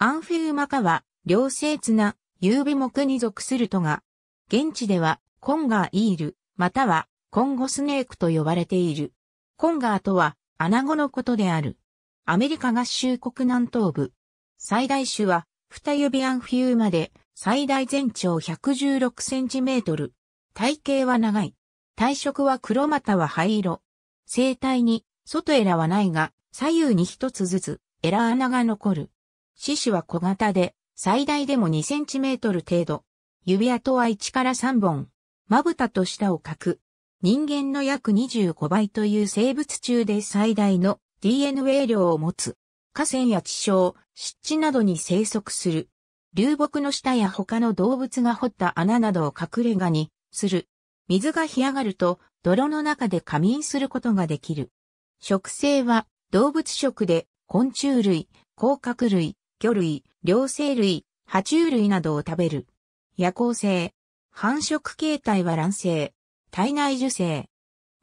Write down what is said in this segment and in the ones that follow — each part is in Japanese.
アンフィウマカは、両性綱、遊美木に属するとが、現地では、コンガーイール、または、コンゴスネークと呼ばれている。コンガーとは、アナゴのことである。アメリカ合衆国南東部。最大種は、二指アンフィウマで、最大全長116センチメートル。体型は長い。体色は黒または灰色。生体に、外エラはないが、左右に一つずつ、エラ穴が残る。獅子は小型で、最大でも2センチメートル程度。指跡は1から3本。まぶたと舌を描く。人間の約25倍という生物中で最大の DNA 量を持つ。河川や地床、湿地などに生息する。流木の下や他の動物が掘った穴などを隠れ家にする。水が干上がると泥の中で仮眠することができる。食性は動物食で昆虫類、甲殻類、魚類、両生類、爬虫類などを食べる。夜行性。繁殖形態は卵生。体内受精。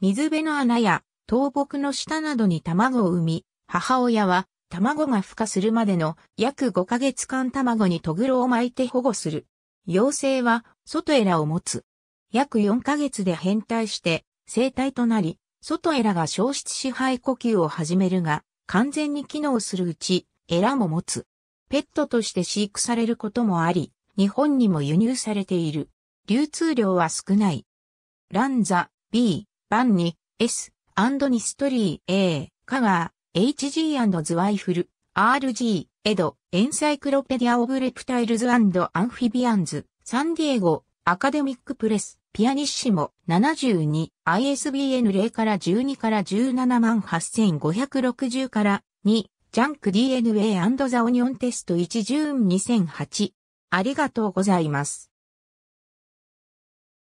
水辺の穴や倒木の下などに卵を産み、母親は卵が孵化するまでの約5ヶ月間卵にトグロを巻いて保護する。妖精は外エラを持つ。約4ヶ月で変態して生体となり、外エラが消失支配呼吸を始めるが、完全に機能するうち、エラも持つ。ペットとして飼育されることもあり、日本にも輸入されている。流通量は少ない。ランザ、B、バンニ、S、アンドニストリー、A、カガー、HG& ズワイフル、RG、エド、エンサイクロペディア・オブ・レプタイルズアンフィビアンズ、サンディエゴ、アカデミックプレス、ピアニッシモ、72、ISBN0 から12から17万8560から2、ジャンク DNA& ザオニオンテスト1ジューン2008。ありがとうございます。